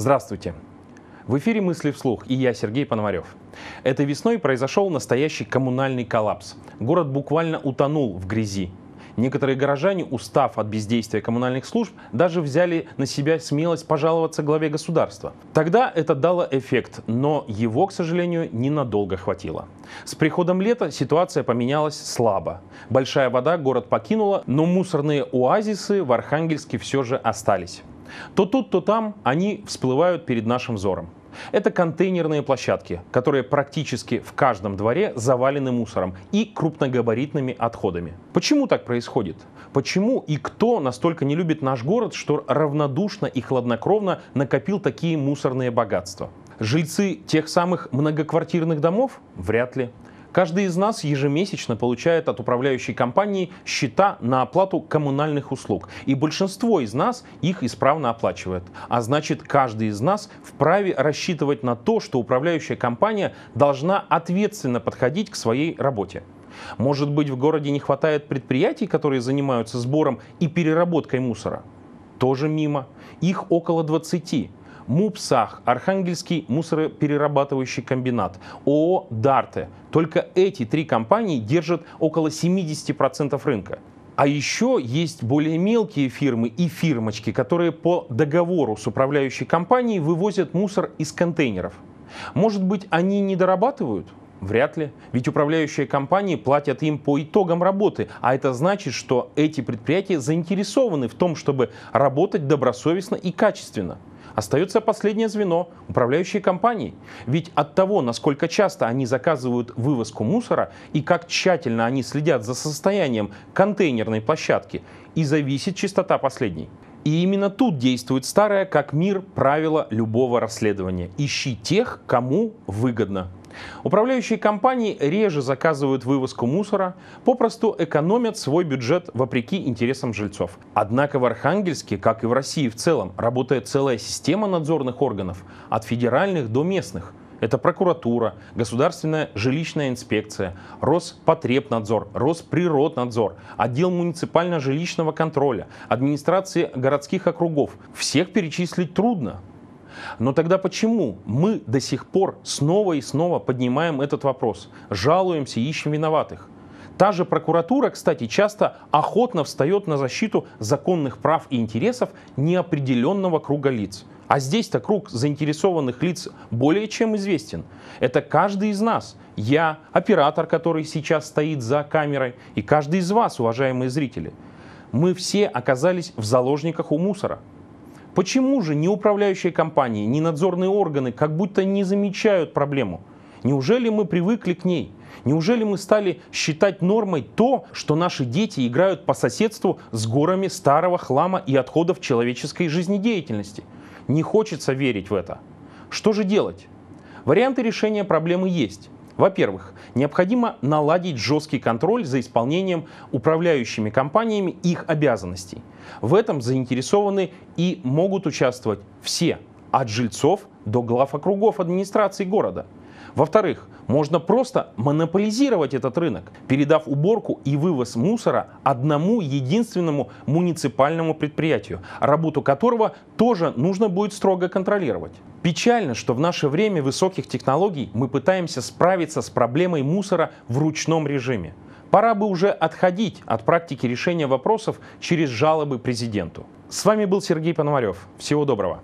Здравствуйте. В эфире «Мысли вслух» и я, Сергей Пономарев. Этой весной произошел настоящий коммунальный коллапс. Город буквально утонул в грязи. Некоторые горожане, устав от бездействия коммунальных служб, даже взяли на себя смелость пожаловаться главе государства. Тогда это дало эффект, но его, к сожалению, ненадолго хватило. С приходом лета ситуация поменялась слабо. Большая вода город покинула, но мусорные оазисы в Архангельске все же остались. То тут, то там они всплывают перед нашим взором. Это контейнерные площадки, которые практически в каждом дворе завалены мусором и крупногабаритными отходами. Почему так происходит? Почему и кто настолько не любит наш город, что равнодушно и хладнокровно накопил такие мусорные богатства? Жильцы тех самых многоквартирных домов? Вряд ли. Каждый из нас ежемесячно получает от управляющей компании счета на оплату коммунальных услуг, и большинство из нас их исправно оплачивает. А значит, каждый из нас вправе рассчитывать на то, что управляющая компания должна ответственно подходить к своей работе. Может быть, в городе не хватает предприятий, которые занимаются сбором и переработкой мусора? Тоже мимо. Их около 20. МУПСАХ, Архангельский мусороперерабатывающий комбинат, ООО «Дарте». Только эти три компании держат около 70% рынка. А еще есть более мелкие фирмы и фирмочки, которые по договору с управляющей компанией вывозят мусор из контейнеров. Может быть, они не дорабатывают? Вряд ли. Ведь управляющие компании платят им по итогам работы, а это значит, что эти предприятия заинтересованы в том, чтобы работать добросовестно и качественно. Остается последнее звено – управляющие компании. Ведь от того, насколько часто они заказывают вывозку мусора и как тщательно они следят за состоянием контейнерной площадки, и зависит чистота последней. И именно тут действует старое, как мир, правило любого расследования. Ищи тех, кому выгодно. Управляющие компании реже заказывают вывозку мусора, попросту экономят свой бюджет вопреки интересам жильцов. Однако в Архангельске, как и в России в целом, работает целая система надзорных органов, от федеральных до местных. Это прокуратура, Государственная жилищная инспекция, Роспотребнадзор, Росприроднадзор, отдел муниципально-жилищного контроля, администрации городских округов. Всех перечислить трудно. Но тогда почему мы до сих пор снова и снова поднимаем этот вопрос, жалуемся и ищем виноватых? Та же прокуратура, кстати, часто охотно встает на защиту законных прав и интересов неопределенного круга лиц. А здесь-то круг заинтересованных лиц более чем известен. Это каждый из нас. Я, оператор, который сейчас стоит за камерой, и каждый из вас, уважаемые зрители. Мы все оказались в заложниках у мусора. Почему же ни управляющие компании, ни надзорные органы как будто не замечают проблему? Неужели мы привыкли к ней? Неужели мы стали считать нормой то, что наши дети играют по соседству с горами старого хлама и отходов человеческой жизнедеятельности? Не хочется верить в это. Что же делать? Варианты решения проблемы есть. Во-первых, необходимо наладить жесткий контроль за исполнением управляющими компаниями их обязанностей. В этом заинтересованы и могут участвовать все, от жильцов до глав округов администрации города – во-вторых, можно просто монополизировать этот рынок, передав уборку и вывоз мусора одному единственному муниципальному предприятию, работу которого тоже нужно будет строго контролировать. Печально, что в наше время высоких технологий мы пытаемся справиться с проблемой мусора в ручном режиме. Пора бы уже отходить от практики решения вопросов через жалобы президенту. С вами был Сергей Пономарев. Всего доброго.